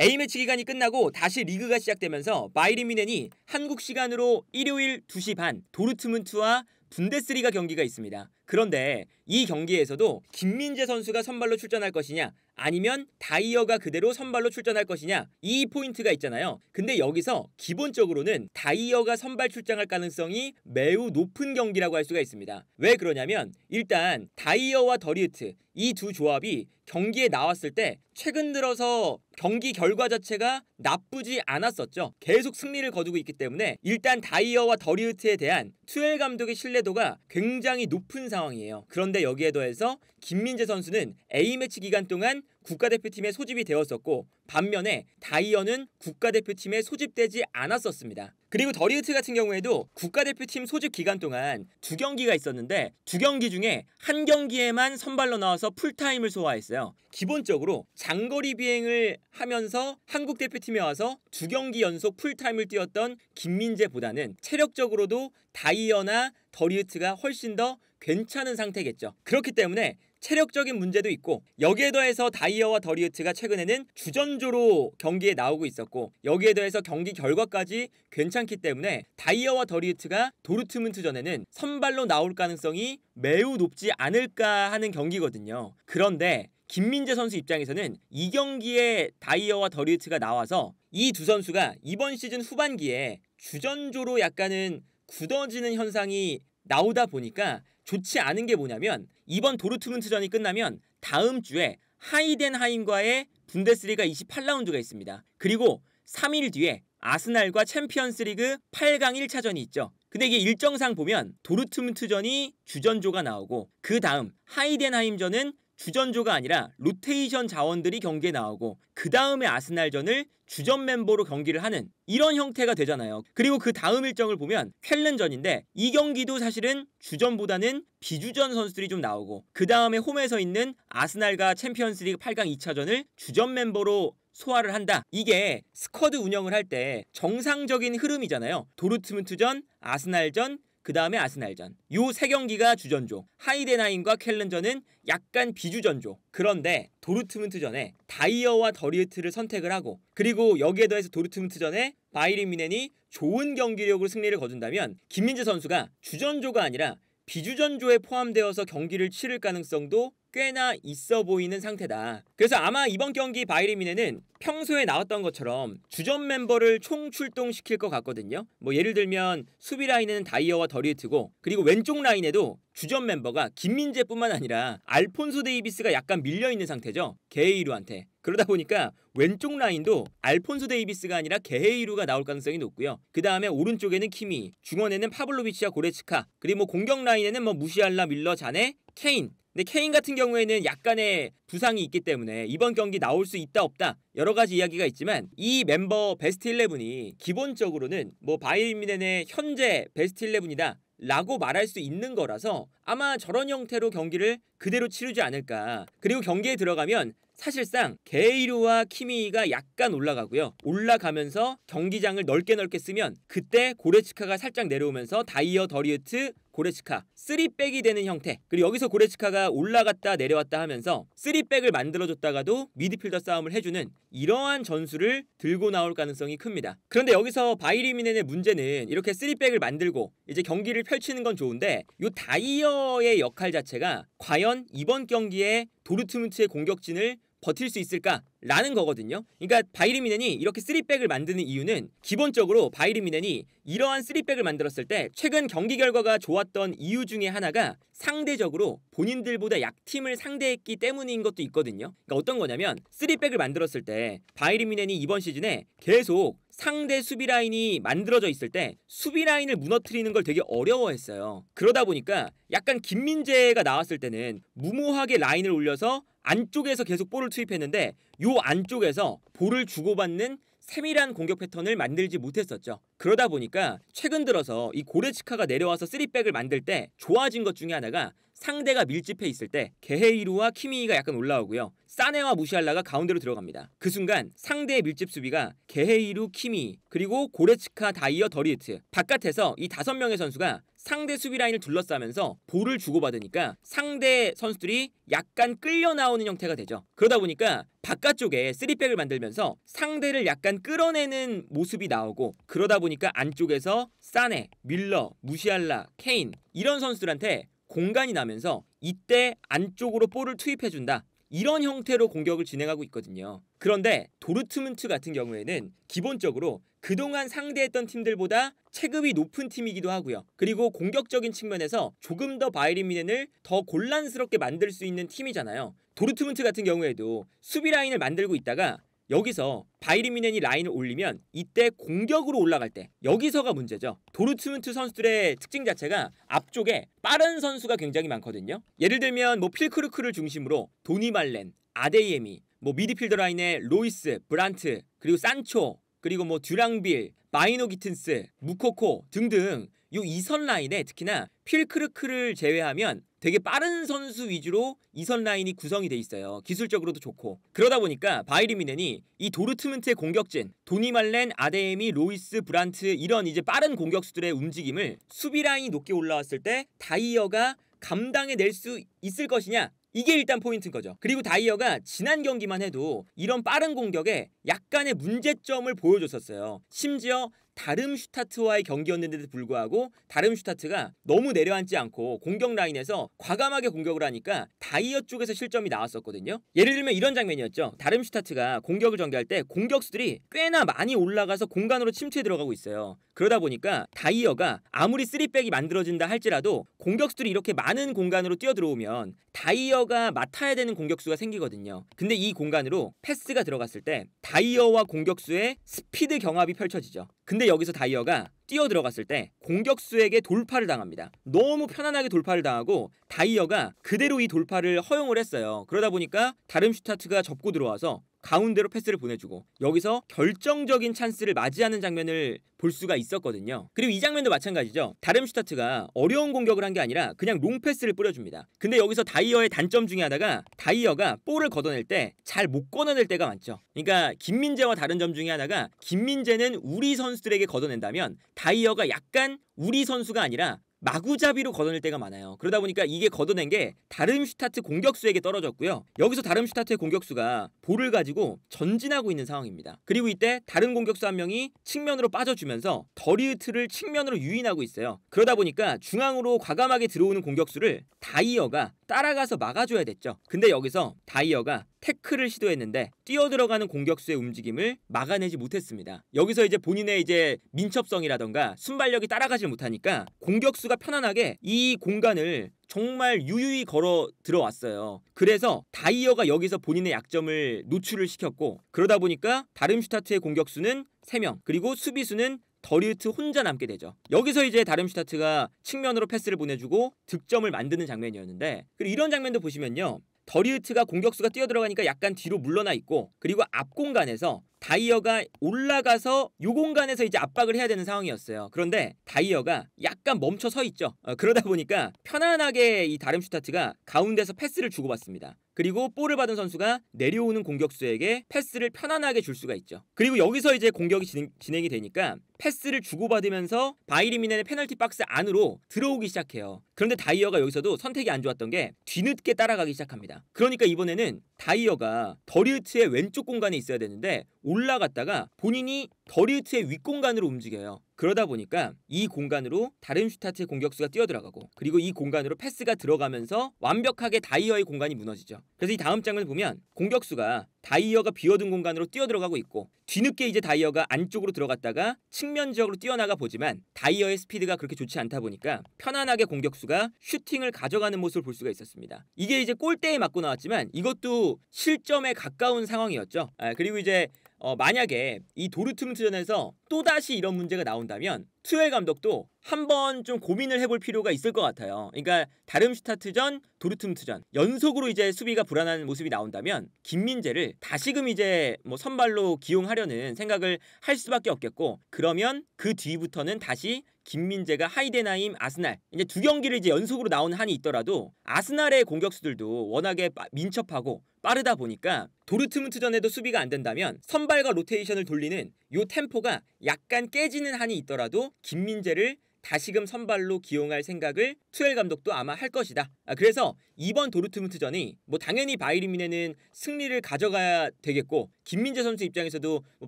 A매치 기간이 끝나고 다시 리그가 시작되면서 바이리 미넨이 한국 시간으로 일요일 2시 반 도르트문트와 분데스리가 경기가 있습니다. 그런데 이 경기에서도 김민재 선수가 선발로 출전할 것이냐 아니면 다이어가 그대로 선발로 출전할 것이냐 이 포인트가 있잖아요. 근데 여기서 기본적으로는 다이어가 선발 출장할 가능성이 매우 높은 경기라고 할 수가 있습니다. 왜 그러냐면 일단 다이어와 더리우트 이 두 조합이 경기에 나왔을 때 최근 들어서 경기 결과 자체가 나쁘지 않았었죠. 계속 승리를 거두고 있기 때문에 일단 다이어와 더리우트에 대한 투엘 감독의 신뢰도가 굉장히 높은 상황이에요. 그런데 그런데 여기에 더해서 김민재 선수는 A매치 기간 동안 국가대표팀에 소집이 되었었고 반면에 다이어는 국가대표팀에 소집되지 않았었습니다. 그리고 더리우트 같은 경우에도 국가대표팀 소집 기간 동안 두 경기가 있었는데 두 경기 중에 한 경기에만 선발로 나와서 풀타임을 소화했어요. 기본적으로 장거리 비행을 하면서 한국 대표팀에 와서 두 경기 연속 풀타임을 뛰었던 김민재보다는 체력적으로도 다이어나 더리우트가 훨씬 더 괜찮은 상태겠죠. 그렇기 때문에 체력적인 문제도 있고 여기에 더해서 다이어와 더리우트가 최근에는 주전조로 경기에 나오고 있었고 여기에 더해서 경기 결과까지 괜찮기 때문에 다이어와 더리우트가 도르트문트전에는 선발로 나올 가능성이 매우 높지 않을까 하는 경기거든요. 그런데 김민재 선수 입장에서는 이 경기에 다이어와 더리우트가 나와서 이 두 선수가 이번 시즌 후반기에 주전조로 약간은 굳어지는 현상이 나오다 보니까 좋지 않은 게 뭐냐면 이번 도르트문트전이 끝나면 다음 주에 하이덴하임과의 분데스리가 28라운드가 있습니다. 그리고 3일 뒤에 아스날과 챔피언스리그 8강 1차전이 있죠. 근데 이게 일정상 보면 도르트문트전이 주전조가 나오고 그 다음 하이덴하임전은 주전조가 아니라 로테이션 자원들이 경기에 나오고 그 다음에 아스날전을 주전 멤버로 경기를 하는 이런 형태가 되잖아요. 그리고 그 다음 일정을 보면 쾰른전인데 이 경기도 사실은 주전보다는 비주전 선수들이 좀 나오고 그 다음에 홈에서 있는 아스날과 챔피언스리그 8강 2차전을 주전 멤버로 소화를 한다. 이게 스쿼드 운영을 할 때 정상적인 흐름이잖아요. 도르트문트전, 아스날전, 그 다음에 아스날전. 요세 경기가 주전조. 하이데나인과 켈른전은 약간 비주전조. 그런데 도르트문트 전에 다이어와 더리트를 선택을 하고 그리고 여기에 더해서 도르트문트 전에 바이리 미넨이 좋은 경기력으로 승리를 거둔다면 김민재 선수가 주전조가 아니라 비주전조에 포함되어서 경기를 치를 가능성도 꽤나 있어 보이는 상태다. 그래서 아마 이번 경기 바이리 미네는 평소에 나왔던 것처럼 주전 멤버를 총출동시킬 것 같거든요. 뭐 예를 들면 수비 라인에는 다이어와 더리트고 그리고 왼쪽 라인에도 주전 멤버가 김민재뿐만 아니라 알폰소 데이비스가 약간 밀려 있는 상태죠. 게이루한테. 그러다 보니까 왼쪽 라인도 알폰소 데이비스가 아니라 게헤이루가 나올 가능성이 높고요. 그 다음에 오른쪽에는 키미, 중원에는 파블로비치와 고레츠카, 그리고 뭐 공격 라인에는 뭐 무시알라, 밀러, 자네, 케인, 근데 케인 같은 경우에는 약간의 부상이 있기 때문에 이번 경기 나올 수 있다 없다 여러 가지 이야기가 있지만 이 멤버 베스트 11이 기본적으로는 뭐 바이에른 뮌헨의 현재 베스트 11이다 라고 말할 수 있는 거라서 아마 저런 형태로 경기를 그대로 치르지 않을까. 그리고 경기에 들어가면 사실상 게이루와 키미가 약간 올라가고요. 올라가면서 경기장을 넓게 넓게 쓰면 그때 고레츠카가 살짝 내려오면서 다이어 더리우트 고레츠카 3백이 되는 형태 그리고 여기서 고레츠카가 올라갔다 내려왔다 하면서 3백을 만들어줬다가도 미드필더 싸움을 해주는 이러한 전술을 들고 나올 가능성이 큽니다. 그런데 여기서 바이리 미넨의 문제는 이렇게 3백을 만들고 이제 경기를 펼치는 건 좋은데 요 다이어의 역할 자체가 과연 이번 경기에 도르트문트의 공격진을 버틸 수 있을까라는 거거든요. 그러니까 바이리미넨이 이렇게 3백을 만드는 이유는 기본적으로 바이리미넨이 이러한 3백을 만들었을 때 최근 경기 결과가 좋았던 이유 중에 하나가 상대적으로 본인들보다 약팀을 상대했기 때문인 것도 있거든요. 그러니까 어떤 거냐면 3백을 만들었을 때 바이리미넨이 이번 시즌에 계속 상대 수비 라인이 만들어져 있을 때 수비 라인을 무너뜨리는 걸 되게 어려워했어요. 그러다 보니까 약간 김민재가 나왔을 때는 무모하게 라인을 올려서 안쪽에서 계속 볼을 투입했는데 요 안쪽에서 볼을 주고받는 세밀한 공격 패턴을 만들지 못했었죠. 그러다 보니까 최근 들어서 이 고레츠카가 내려와서 3백을 만들 때 좋아진 것 중에 하나가 상대가 밀집해 있을 때 게헤이루와 키미이가 약간 올라오고요. 사네와 무시할라가 가운데로 들어갑니다. 그 순간 상대의 밀집 수비가 게헤이루, 키미이, 그리고 고레츠카, 다이어, 더리트 바깥에서 이5 명의 선수가 상대 수비 라인을 둘러싸면서 볼을 주고받으니까 상대 선수들이 약간 끌려 나오는 형태가 되죠. 그러다 보니까 바깥쪽에 3백을 만들면서 상대를 약간 끌어내는 모습이 나오고 그러다 보니까 안쪽에서 싸네 밀러, 무시알라, 케인 이런 선수들한테 공간이 나면서 이때 안쪽으로 볼을 투입해준다. 이런 형태로 공격을 진행하고 있거든요. 그런데 도르트문트 같은 경우에는 기본적으로 그동안 상대했던 팀들보다 체급이 높은 팀이기도 하고요. 그리고 공격적인 측면에서 조금 더 바이른 미넨을 더 곤란스럽게 만들 수 있는 팀이잖아요. 도르트문트 같은 경우에도 수비 라인을 만들고 있다가 여기서 바이른 미넨이 라인을 올리면 이때 공격으로 올라갈 때 여기서가 문제죠. 도르트문트 선수들의 특징 자체가 앞쪽에 빠른 선수가 굉장히 많거든요. 예를 들면 뭐필크루크를 중심으로 도니말렌, 아데이에미, 뭐 미드필더 라인에 로이스, 브란트, 그리고 산초, 그리고 뭐 듀랑빌, 마이노 기튼스, 무코코 등등 요 이선 라인에 특히나 필크르크를 제외하면 되게 빠른 선수 위주로 이 선 라인이 구성이 돼 있어요. 기술적으로도 좋고. 그러다 보니까 바이리 미넨이 이 도르트문트의 공격진 도니말렌, 아데에미, 로이스, 브란트 이런 이제 빠른 공격수들의 움직임을 수비 라인이 높게 올라왔을 때 다이어가 감당해낼 수 있을 것이냐 이게 일단 포인트인 거죠. 그리고 다이어가 지난 경기만 해도 이런 빠른 공격에 약간의 문제점을 보여줬었어요. 심지어 다름슈타트와의 경기였는데도 불구하고 다름슈타트가 너무 내려앉지 않고 공격 라인에서 과감하게 공격을 하니까 다이어 쪽에서 실점이 나왔었거든요. 예를 들면 이런 장면이었죠. 다름슈타트가 공격을 전개할 때 공격수들이 꽤나 많이 올라가서 공간으로 침투해 들어가고 있어요. 그러다 보니까 다이어가 아무리 쓰리백이 만들어진다 할지라도 공격수들이 이렇게 많은 공간으로 뛰어들어오면 다이어가 맡아야 되는 공격수가 생기거든요. 근데 이 공간으로 패스가 들어갔을 때 다이어와 공격수의 스피드 경합이 펼쳐지죠. 근데 여기서 다이어가 뛰어 들어갔을 때 공격수에게 돌파를 당합니다. 너무 편안하게 돌파를 당하고 다이어가 그대로 이 돌파를 허용을 했어요. 그러다 보니까 다름슈타트가 접고 들어와서 가운데로 패스를 보내주고 여기서 결정적인 찬스를 맞이하는 장면을 볼 수가 있었거든요. 그리고 이 장면도 마찬가지죠. 다름슈타트가 어려운 공격을 한 게 아니라 그냥 롱패스를 뿌려줍니다. 근데 여기서 다이어의 단점 중에 하나가 다이어가 볼을 걷어낼 때 잘 못 걷어낼 때가 많죠. 그러니까 김민재와 다른 점 중에 하나가 김민재는 우리 선수들에게 걷어낸다면 다이어가 약간 우리 선수가 아니라 마구잡이로 걷어낼 때가 많아요. 그러다 보니까 이게 걷어낸 게 다른 슈타트 공격수에게 떨어졌고요. 여기서 다른 슈타트의 공격수가 볼을 가지고 전진하고 있는 상황입니다. 그리고 이때 다른 공격수 한 명이 측면으로 빠져주면서 더리우트를 측면으로 유인하고 있어요. 그러다 보니까 중앙으로 과감하게 들어오는 공격수를 다이어가 따라가서 막아줘야 됐죠. 근데 여기서 다이어가 태클을 시도했는데 뛰어들어가는 공격수의 움직임을 막아내지 못했습니다. 여기서 이제 본인의 이제 민첩성이라던가 순발력이 따라가질 못하니까 공격수가 편안하게 이 공간을 정말 유유히 걸어 들어왔어요. 그래서 다이어가 여기서 본인의 약점을 노출을 시켰고 그러다 보니까 다름슈타트의 공격수는 3명 그리고 수비수는 더리우트 혼자 남게 되죠. 여기서 이제 다름슈타트가 측면으로 패스를 보내주고 득점을 만드는 장면이었는데 그리고 이런 장면도 보시면요. 더리우트가 공격수가 뛰어들어가니까 약간 뒤로 물러나 있고 그리고 앞 공간에서 다이어가 올라가서 요 공간에서 이제 압박을 해야 되는 상황이었어요. 그런데 다이어가 약간 멈춰 서 있죠. 어, 그러다 보니까 편안하게 이 다름슈타트가 가운데서 패스를 주고받습니다. 그리고 볼을 받은 선수가 내려오는 공격수에게 패스를 편안하게 줄 수가 있죠. 그리고 여기서 이제 공격이 진행, 이 되니까 패스를 주고받으면서 바이리미넨의 페널티 박스 안으로 들어오기 시작해요. 그런데 다이어가 여기서도 선택이 안 좋았던 게 뒤늦게 따라가기 시작합니다. 그러니까 이번에는 다이어가 더리우트의 왼쪽 공간에 있어야 되는데 올라갔다가 본인이 더리우트의 윗공간으로 움직여요. 그러다 보니까 이 공간으로 다른 슈타트의 공격수가 뛰어들어가고 그리고 이 공간으로 패스가 들어가면서 완벽하게 다이어의 공간이 무너지죠. 그래서 이 다음 장을 보면 공격수가 다이어가 비어둔 공간으로 뛰어들어가고 있고 뒤늦게 이제 다이어가 안쪽으로 들어갔다가 측면 지역으로 뛰어나가 보지만 다이어의 스피드가 그렇게 좋지 않다 보니까 편안하게 공격수가 슈팅을 가져가는 모습을 볼 수가 있었습니다. 이게 이제 골대에 맞고 나왔지만 이것도 실점에 가까운 상황이었죠. 아, 그리고 이제 어, 만약에 이 도르트문트전에서 또다시 이런 문제가 나온다. 본다면 투엘 감독도 한번 좀 고민을 해볼 필요가 있을 것 같아요. 그러니까 다름슈타트전, 도르툼트전 트 연속으로 이제 수비가 불안한 모습이 나온다면 김민재를 다시금 이제 뭐 선발로 기용하려는 생각을 할 수밖에 없겠고 그러면 그 뒤부터는 다시 김민재가 하이데나임, 아스날 이제 두 경기를 이제 연속으로 나온 한이 있더라도 아스날의 공격수들도 워낙에 민첩하고 빠르다 보니까 도르트문트전에도 수비가 안 된다면 선발과 로테이션을 돌리는 요 템포가 약간 깨지는 한이 있더라도 김민재를 다시금 선발로 기용할 생각을 투엘 감독도 아마 할 것이다. 아, 그래서 이번 도르트문트전이 뭐 당연히 바이린 미넨은 승리를 가져가야 되겠고 김민재 선수 입장에서도 뭐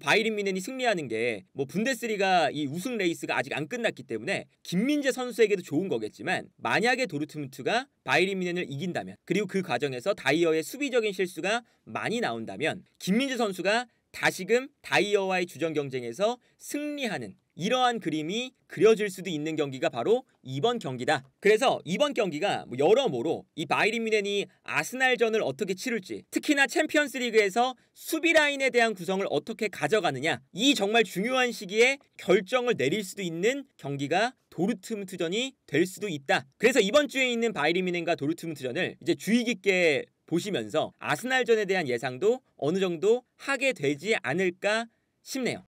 바이린 미넨이 승리하는 게 뭐 분데스리가 이 우승 레이스가 아직 안 끝났기 때문에 김민재 선수에게도 좋은 거겠지만 만약에 도르트문트가 바이린 미넨을 이긴다면 그리고 그 과정에서 다이어의 수비적인 실수가 많이 나온다면 김민재 선수가 다시금 다이어와의 주전 경쟁에서 승리하는 이러한 그림이 그려질 수도 있는 경기가 바로 이번 경기다. 그래서 이번 경기가 뭐 여러모로 이 바이린 미넨이 아스날전을 어떻게 치를지 특히나 챔피언스 리그에서 수비 라인에 대한 구성을 어떻게 가져가느냐 이 정말 중요한 시기에 결정을 내릴 수도 있는 경기가 도르트문트전이 될 수도 있다. 그래서 이번 주에 있는 바이린 미넨과 도르트문트전을 이제 주의 깊게 보시면서 아스날전에 대한 예상도 어느 정도 하게 되지 않을까 싶네요.